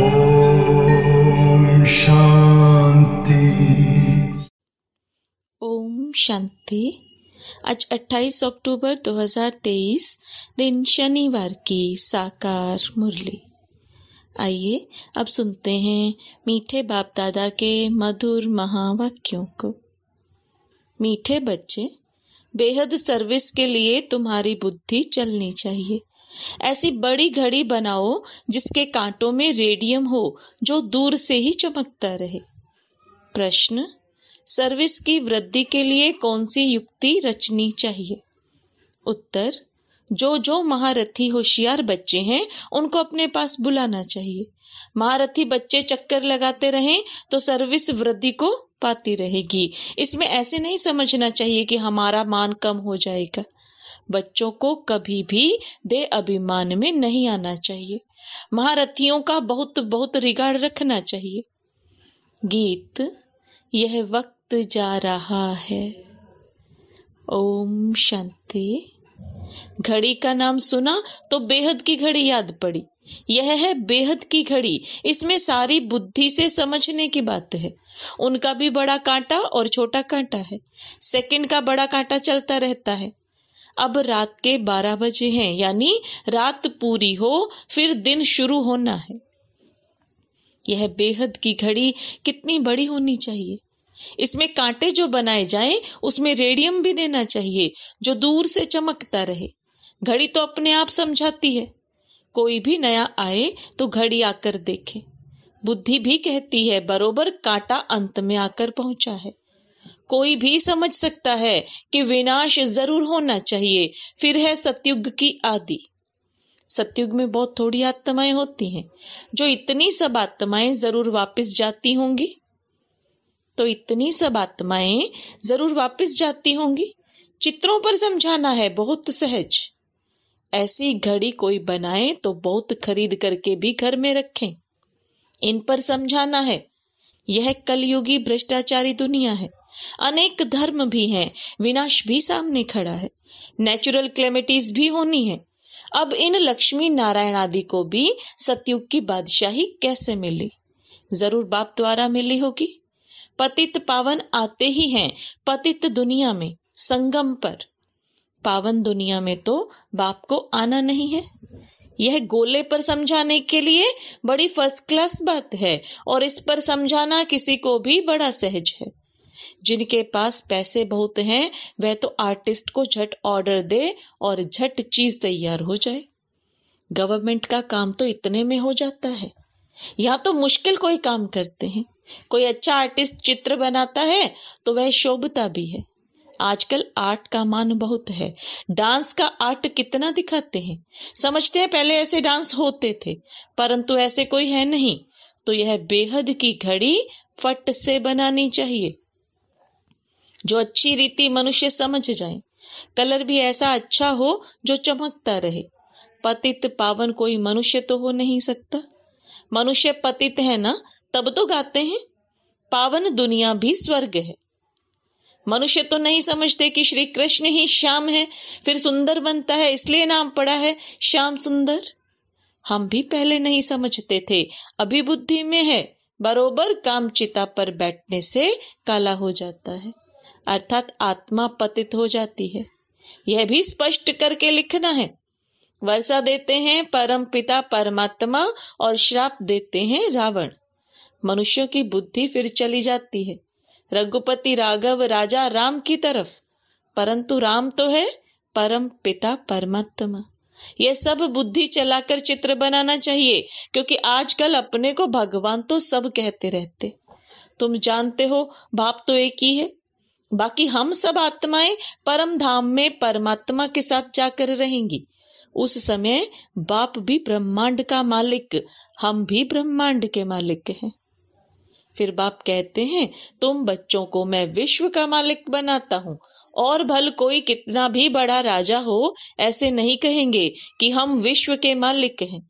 ओम शांति ओम शांति आज 28 अक्टूबर 2023 दिन शनिवार की साकार मुरली आइए अब सुनते हैं मीठे बाप दादा के मधुर महावाक्यों को मीठे बच्चे बेहद सर्विस के लिए तुम्हारी बुद्धि चलनी चाहिए ऐसी बड़ी घड़ी बनाओ जिसके कांटों में रेडियम हो जो दूर से ही चमकता रहे प्रश्न सर्विस की वृद्धि के लिए कौन सी युक्ति रचनी चाहिए उत्तर जो जो महारथी होशियार बच्चे हैं उनको अपने पास बुलाना चाहिए महारथी बच्चे चक्कर लगाते रहें तो सर्विस वृद्धि को पाती रहेगी इसमें ऐसे नहीं समझना चाहिए कि हमारा मान कम हो जाएगा बच्चों को कभी भी दे अभिमान में नहीं आना चाहिए महारथियों का बहुत बहुत रिगाड़ रखना चाहिए गीत यह वक्त जा रहा है ओम शांति घड़ी का नाम सुना तो बेहद की घड़ी याद पड़ी यह है बेहद की घड़ी इसमें सारी बुद्धि से समझने की बात है उनका भी बड़ा कांटा और छोटा कांटा है सेकंड का बड़ा कांटा चलता रहता है अब रात के बारह बजे हैं यानी रात पूरी हो फिर दिन शुरू होना है यह बेहद की घड़ी कितनी बड़ी होनी चाहिए इसमें कांटे जो बनाए जाएं उसमें रेडियम भी देना चाहिए जो दूर से चमकता रहे घड़ी तो अपने आप समझाती है कोई भी नया आए तो घड़ी आकर देखे बुद्धि भी कहती है बरोबर कांटा अंत में आकर पहुंचा है कोई भी समझ सकता है कि विनाश जरूर होना चाहिए फिर है सत्युग की आदि सत्युग में बहुत थोड़ी आत्माएं होती हैं जो इतनी सब आत्माएं जरूर वापस जाती होंगी तो इतनी सब आत्माएं जरूर वापस जाती होंगी चित्रों पर समझाना है बहुत सहज ऐसी घड़ी कोई बनाए तो बहुत खरीद करके भी घर में रखें इन पर समझाना है यह कलयुगी भ्रष्टाचारी दुनिया है अनेक धर्म भी हैं विनाश भी सामने खड़ा है नेचुरल क्लेमिटीज भी होनी है अब इन लक्ष्मी नारायण आदि को भी सतयुग की बादशाही कैसे मिली जरूर बाप द्वारा मिली होगी पतित पावन आते ही हैं पतित दुनिया में संगम पर पावन दुनिया में तो बाप को आना नहीं है यह गोले पर समझाने के लिए बड़ी फर्स्ट क्लास बात है और इस पर समझाना किसी को भी बड़ा सहज है जिनके पास पैसे बहुत हैं वह तो आर्टिस्ट को झट ऑर्डर दे और झट चीज तैयार हो जाए गवर्नमेंट का काम तो इतने में हो जाता है या तो मुश्किल कोई काम करते हैं कोई अच्छा आर्टिस्ट चित्र बनाता है तो वह शोभता भी है आजकल आर्ट का मान बहुत है डांस का आर्ट कितना दिखाते हैं समझते हैं पहले ऐसे डांस होते थे परंतु ऐसे कोई है नहीं तो यह बेहद की घड़ी फट से बनानी चाहिए जो अच्छी रीति मनुष्य समझ जाए कलर भी ऐसा अच्छा हो जो चमकता रहे पतित पावन कोई मनुष्य तो हो नहीं सकता मनुष्य पतित है ना तब तो गाते हैं पावन दुनिया भी स्वर्ग है मनुष्य तो नहीं समझते कि श्री कृष्ण ही श्याम है फिर सुंदर बनता है इसलिए नाम पड़ा है श्याम सुंदर हम भी पहले नहीं समझते थे अभी बुद्धि में है बरोबर काम चिता पर बैठने से काला हो जाता है अर्थात आत्मा पतित हो जाती है यह भी स्पष्ट करके लिखना है वर्षा देते हैं परम पिता परमात्मा और श्राप देते हैं रावण मनुष्यों की बुद्धि फिर चली जाती है रघुपति राघव राजा राम की तरफ परंतु राम तो है परम पिता परमात्मा ये सब बुद्धि चलाकर चित्र बनाना चाहिए क्योंकि आजकल अपने को भगवान तो सब कहते रहते तुम जानते हो बाप तो एक ही है बाकी हम सब आत्माएं परम धाम में परमात्मा के साथ जाकर रहेंगी उस समय बाप भी ब्रह्मांड का मालिक हम भी ब्रह्मांड के मालिक हैं फिर बाप कहते हैं तुम बच्चों को मैं विश्व का मालिक बनाता हूँ और भल कोई कितना भी बड़ा राजा हो ऐसे नहीं कहेंगे कि हम विश्व के मालिक हैं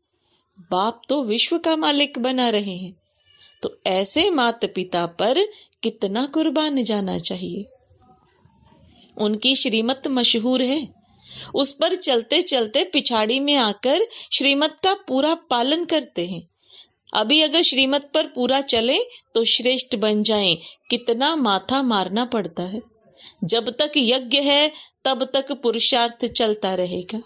बाप तो विश्व का मालिक बना रहे हैं तो ऐसे माता पिता पर कितना कुर्बान जाना चाहिए उनकी श्रीमत मशहूर है उस पर चलते चलते पिछाड़ी में आकर श्रीमत का पूरा पालन करते हैं अभी अगर श्रीमत पर पूरा चले तो श्रेष्ठ बन जाए कितना माथा मारना पड़ता है जब तक यज्ञ है तब तक पुरुषार्थ चलता रहेगा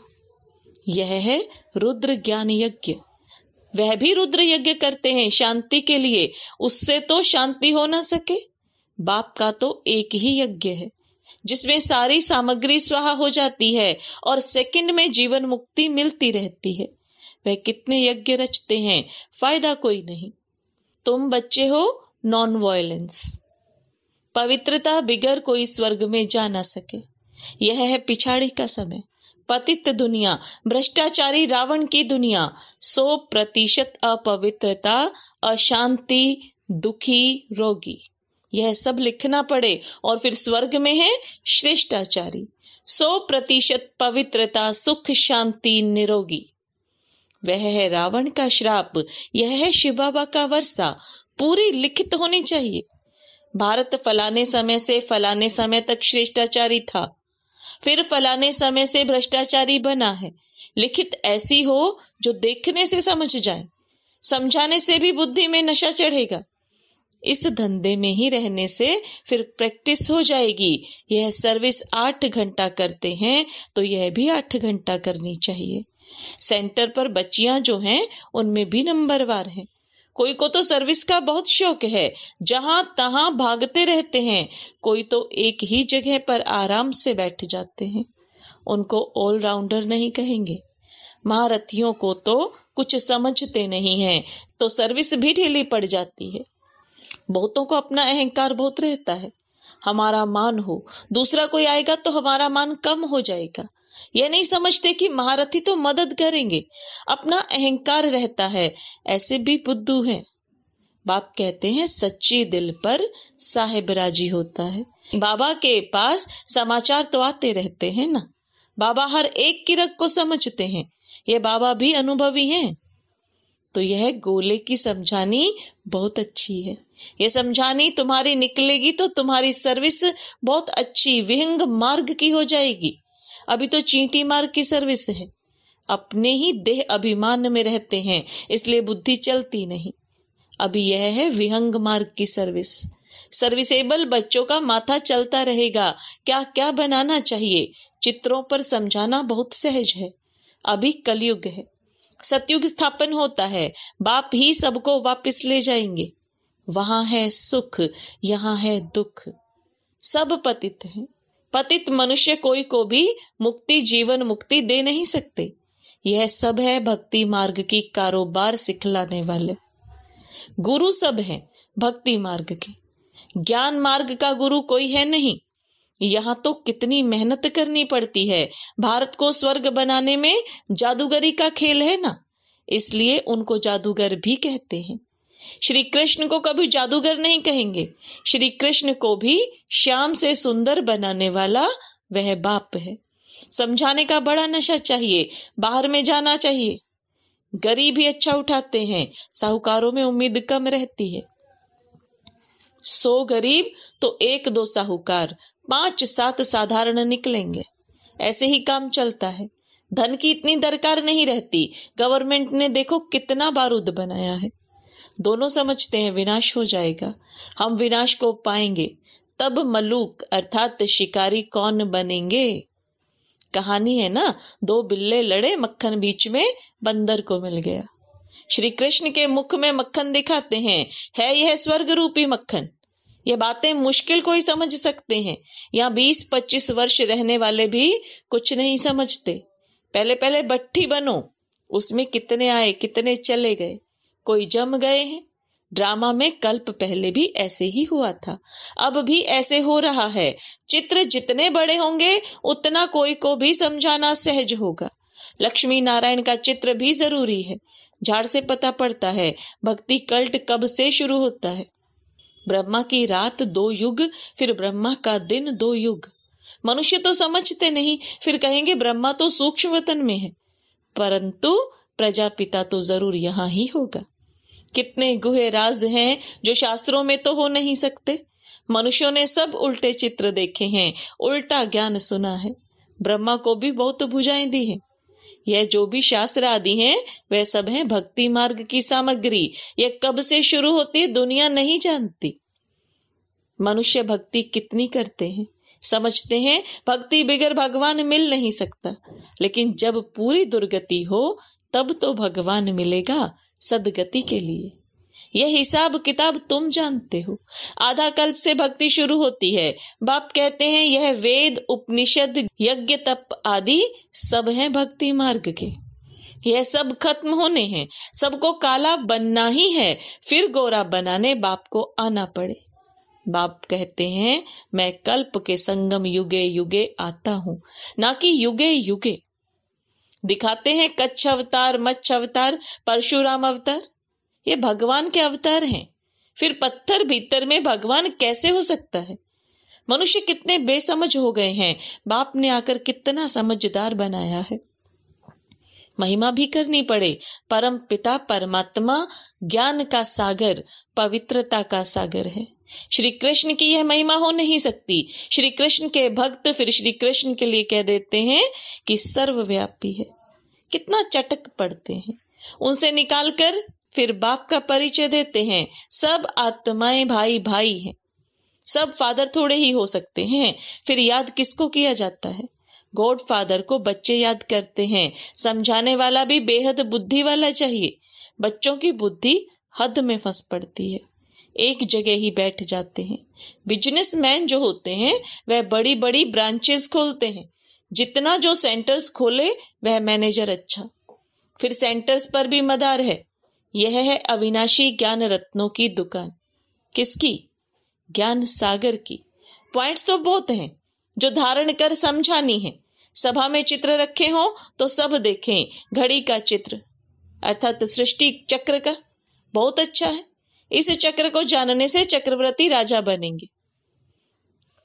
यह है रुद्र ज्ञान यज्ञ वह भी रुद्र यज्ञ करते हैं शांति के लिए उससे तो शांति हो ना सके बाप का तो एक ही यज्ञ है जिसमें सारी सामग्री स्वाहा हो जाती है और सेकंड में जीवन मुक्ति मिलती रहती है वह कितने यज्ञ रचते हैं फायदा कोई नहीं तुम बच्चे हो नॉन वायलेंस पवित्रता बिगर कोई स्वर्ग में जा ना सके यह है पिछाड़ी का समय पतित दुनिया भ्रष्टाचारी रावण की दुनिया सौ प्रतिशत अपवित्रता अशांति दुखी रोगी यह सब लिखना पड़े और फिर स्वर्ग में है श्रेष्ठाचारी सौ प्रतिशत पवित्रता सुख शांति निरोगी वह है रावण का श्राप यह है शिव बाबा का वर्षा पूरी लिखित होनी चाहिए भारत फलाने समय से फलाने समय तक श्रेष्ठाचारी था फिर फलाने समय से भ्रष्टाचारी बना है लिखित ऐसी हो जो देखने से समझ जाए समझाने से भी बुद्धि में नशा चढ़ेगा इस धंधे में ही रहने से फिर प्रैक्टिस हो जाएगी यह सर्विस आठ घंटा करते हैं तो यह भी आठ घंटा करनी चाहिए सेंटर पर बच्चियां जो हैं उनमें भी नंबरवार हैं कोई को तो सर्विस का बहुत शौक है जहां तहां भागते रहते हैं कोई तो एक ही जगह पर आराम से बैठ जाते हैं उनको ऑलराउंडर नहीं कहेंगे महारथियों को तो कुछ समझते नहीं है तो सर्विस भी ढीली पड़ जाती है बहुतों को अपना अहंकार बहुत रहता है हमारा मान हो दूसरा कोई आएगा तो हमारा मान कम हो जाएगा ये नहीं समझते कि महारथी तो मदद करेंगे अपना अहंकार रहता है ऐसे भी बुद्धू हैं बाप कहते हैं सच्चे दिल पर साहेब राजी होता है बाबा के पास समाचार तो आते रहते हैं ना बाबा हर एक की को समझते हैं ये बाबा भी अनुभवी हैं तो यह गोले की समझानी बहुत अच्छी है यह समझानी तुम्हारी निकलेगी तो तुम्हारी सर्विस बहुत अच्छी विहंग मार्ग की हो जाएगी अभी तो चींटी मार्ग की सर्विस है अपने ही देह अभिमान में रहते हैं इसलिए बुद्धि चलती नहीं अभी यह है विहंग मार्ग की सर्विस सर्विसेबल बच्चों का माथा चलता रहेगा क्या क्या बनाना चाहिए चित्रों पर समझाना बहुत सहज है अभी कलयुग है सत्युग स्थापन होता है बाप ही सबको वापस ले जाएंगे वहां है सुख यहाँ है दुख सब पतित हैं पतित मनुष्य कोई को भी मुक्ति जीवन मुक्ति दे नहीं सकते यह सब है भक्ति मार्ग की कारोबार सिखलाने वाले गुरु सब हैं भक्ति मार्ग के ज्ञान मार्ग का गुरु कोई है नहीं यहाँ तो कितनी मेहनत करनी पड़ती है भारत को स्वर्ग बनाने में जादूगरी का खेल है ना इसलिए उनको जादूगर भी कहते हैं श्री कृष्ण को कभी जादूगर नहीं कहेंगे श्री कृष्ण को भी श्याम से सुंदर बनाने वाला वह बाप है समझाने का बड़ा नशा चाहिए बाहर में जाना चाहिए गरीब ही अच्छा उठाते हैं साहूकारों में उम्मीद कम रहती है सो गरीब तो एक दो साहूकार पांच सात साधारण निकलेंगे ऐसे ही काम चलता है धन की इतनी दरकार नहीं रहती गवर्नमेंट ने देखो कितना बारूद बनाया है दोनों समझते हैं विनाश हो जाएगा हम विनाश को पाएंगे तब मलूक अर्थात शिकारी कौन बनेंगे कहानी है ना दो बिल्ले लड़े मक्खन बीच में बंदर को मिल गया श्री कृष्ण के मुख में मक्खन दिखाते हैं है यह स्वर्ग रूपी मक्खन ये बातें मुश्किल कोई समझ सकते हैं यहाँ बीस पच्चीस वर्ष रहने वाले भी कुछ नहीं समझते पहले पहले भट्टी बनो उसमें कितने आए कितने चले गए कोई जम गए हैं ड्रामा में कल्प पहले भी ऐसे ही हुआ था अब भी ऐसे हो रहा है चित्र जितने बड़े होंगे उतना कोई को भी समझाना सहज होगा लक्ष्मी नारायण का चित्र भी जरूरी है झाड़ से पता पड़ता है भक्ति कल्ट कब से शुरू होता है ब्रह्मा की रात दो युग फिर ब्रह्मा का दिन दो युग मनुष्य तो समझते नहीं फिर कहेंगे ब्रह्मा तो सूक्ष्म वतन में है परंतु प्रजापिता तो जरूर यहाँ ही होगा कितने गुहे राज हैं जो शास्त्रों में तो हो नहीं सकते मनुष्यों ने सब उल्टे चित्र देखे हैं उल्टा ज्ञान सुना है ब्रह्मा को भी बहुत भुजाएं दी हैं यह जो भी शास्त्र आदि हैं वह सब हैं भक्ति मार्ग की सामग्री यह कब से शुरू होती है दुनिया नहीं जानती मनुष्य भक्ति कितनी करते हैं समझते हैं भक्ति बिगर भगवान मिल नहीं सकता लेकिन जब पूरी दुर्गति हो तब तो भगवान मिलेगा सदगति के लिए यह हिसाब किताब तुम जानते हो आधा कल्प से भक्ति शुरू होती है बाप कहते हैं यह वेद उपनिषद यज्ञ तप आदि सब है भक्ति मार्ग के यह सब खत्म होने हैं सबको काला बनना ही है फिर गोरा बनाने बाप को आना पड़े बाप कहते हैं मैं कल्प के संगम युगे युगे आता हूं ना कि युगे युगे दिखाते हैं कच्छ अवतार मच्छ अवतार परशुराम अवतार ये भगवान के अवतार हैं फिर पत्थर भीतर में भगवान कैसे हो सकता है मनुष्य कितने बेसमझ हो गए हैं बाप ने आकर कितना समझदार बनाया है महिमा भी करनी पड़े परम पिता परमात्मा ज्ञान का सागर पवित्रता का सागर है श्री कृष्ण की यह महिमा हो नहीं सकती श्री कृष्ण के भक्त फिर श्री कृष्ण के लिए कह देते हैं कि सर्वव्यापी है कितना चटक पड़ते हैं उनसे निकालकर फिर बाप का परिचय देते हैं सब आत्माएं भाई भाई हैं सब फादर थोड़े ही हो सकते हैं फिर याद किसको किया जाता है गॉड फादर को बच्चे याद करते हैं समझाने वाला भी बेहद बुद्धि वाला चाहिए बच्चों की बुद्धि हद में फंस पड़ती है एक जगह ही बैठ जाते हैं बिजनेसमैन जो होते हैं वह बड़ी बड़ी ब्रांचेस खोलते हैं जितना जो सेंटर्स खोले वह मैनेजर अच्छा फिर सेंटर्स पर भी मदार है यह है अविनाशी ज्ञान रत्नों की दुकान किसकी ज्ञान सागर की पॉइंट्स तो बहुत हैं जो धारण कर समझानी है सभा में चित्र रखे हो तो सब देखें घड़ी का चित्र अर्थात सृष्टि चक्र का बहुत अच्छा है इस चक्र को जानने से चक्रवर्ती राजा बनेंगे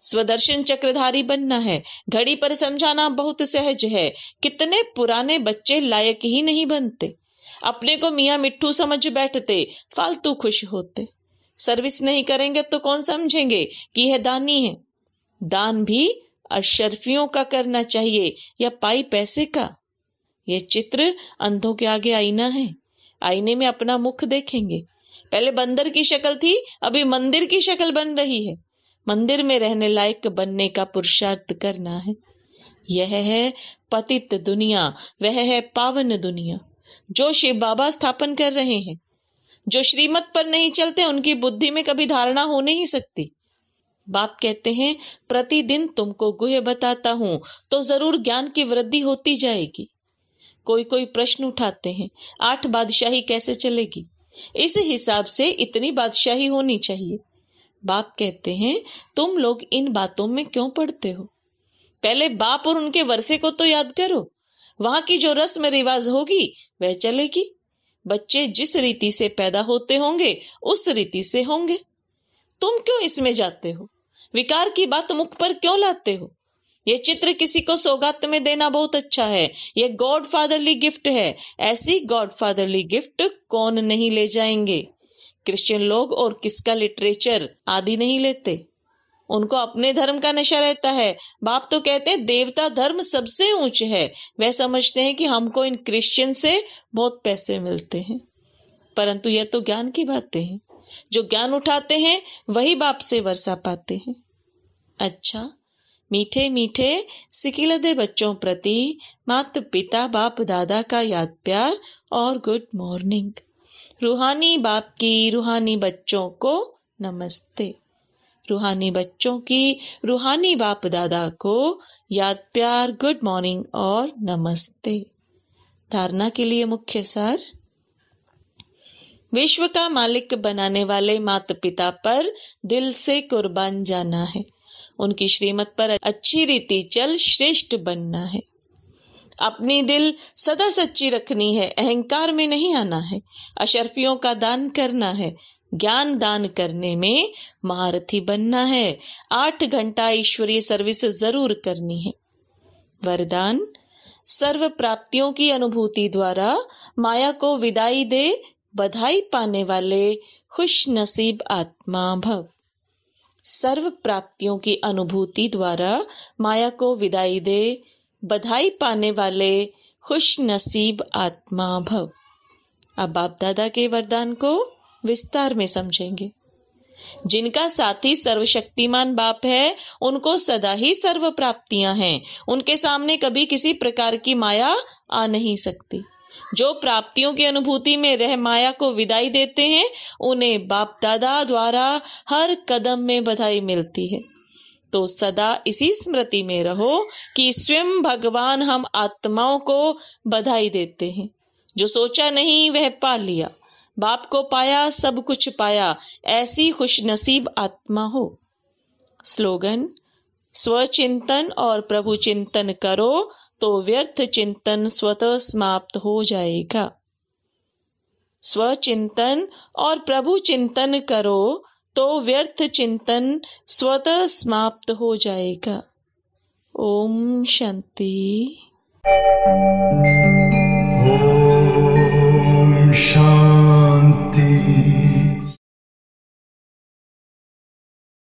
स्वदर्शन चक्रधारी बनना है घड़ी पर समझाना बहुत सहज है कितने पुराने बच्चे लायक ही नहीं बनते अपने को मियाँ मिट्टू समझ बैठते फालतू खुश होते सर्विस नहीं करेंगे तो कौन समझेंगे कि यह दानी है दान भी अशरफियों का करना चाहिए या पाई पैसे का यह चित्र अंधों के आगे आईना है आईने में अपना मुख देखेंगे पहले बंदर की शक्ल थी अभी मंदिर की शक्ल बन रही है मंदिर में रहने लायक बनने का पुरुषार्थ करना है यह है पतित दुनिया वह है पावन दुनिया जो शिव बाबा स्थापन कर रहे हैं जो श्रीमत पर नहीं चलते उनकी बुद्धि में कभी धारणा हो नहीं सकती बाप कहते हैं प्रतिदिन तुमको गुहे बताता हूं तो जरूर ज्ञान की वृद्धि होती जाएगी कोई कोई प्रश्न उठाते हैं आठ बादशाही कैसे चलेगी इस हिसाब से इतनी बादशाही होनी चाहिए बाप कहते हैं तुम लोग इन बातों में क्यों पढ़ते हो पहले बाप और उनके वर्षे को तो याद करो वहां की जो रस्म रिवाज होगी वह चलेगी बच्चे जिस रीति से पैदा होते होंगे उस रीति से होंगे तुम क्यों इसमें जाते हो विकार की बात मुख पर क्यों लाते हो यह चित्र किसी को सौगात में देना बहुत अच्छा है यह गॉड फादरली गिफ्ट है ऐसी गॉड फादरली गिफ्ट कौन नहीं ले जाएंगे क्रिश्चियन लोग और किसका लिटरेचर आदि नहीं लेते उनको अपने धर्म का नशा रहता है बाप तो कहते हैं देवता धर्म सबसे ऊंच है वह समझते हैं कि हमको इन क्रिश्चियन से बहुत पैसे मिलते हैं परंतु यह तो ज्ञान की बातें हैं जो ज्ञान उठाते हैं वही बाप से वर्षा पाते हैं अच्छा मीठे मीठे सिकिलदे बच्चों प्रति मात पिता बाप दादा का याद प्यार और गुड मॉर्निंग रूहानी बाप की रूहानी बच्चों को नमस्ते रूहानी बच्चों की रूहानी बाप दादा को याद प्यार गुड मॉर्निंग और नमस्ते धारणा के लिए मुख्य सर विश्व का मालिक बनाने वाले माता पिता पर दिल से कुर्बान जाना है उनकी श्रीमत पर अच्छी रीति चल श्रेष्ठ बनना है अपनी दिल सदा सच्ची रखनी है अहंकार में नहीं आना है अशर्फियों का दान करना है ज्ञान दान करने में महारथी बनना है आठ घंटा ईश्वरीय सर्विस जरूर करनी है वरदान सर्व प्राप्तियों की अनुभूति द्वारा माया को विदाई दे बधाई पाने वाले खुश नसीब आत्मा भव सर्व प्राप्तियों की अनुभूति द्वारा माया को विदाई दे बधाई पाने वाले खुश नसीब आत्मा भव अब बाप दादा के वरदान को विस्तार में समझेंगे जिनका साथी सर्वशक्तिमान बाप है उनको सदा ही सर्व प्राप्तियां हैं उनके सामने कभी किसी प्रकार की माया आ नहीं सकती जो प्राप्तियों की अनुभूति में रह माया को विदाई देते हैं उन्हें बाप दादा द्वारा हर कदम में बधाई मिलती है तो सदा इसी स्मृति में रहो कि स्वयं भगवान हम आत्माओं को बधाई देते हैं जो सोचा नहीं वह पा लिया बाप को पाया सब कुछ पाया ऐसी खुश नसीब आत्मा हो स्लोगन स्वचिंतन और प्रभु चिंतन करो तो व्यर्थ चिंतन स्वतः समाप्त हो जाएगा स्वचिंतन और प्रभु चिंतन करो तो व्यर्थ चिंतन स्वतः समाप्त हो जाएगा ओम शांति ओम शांति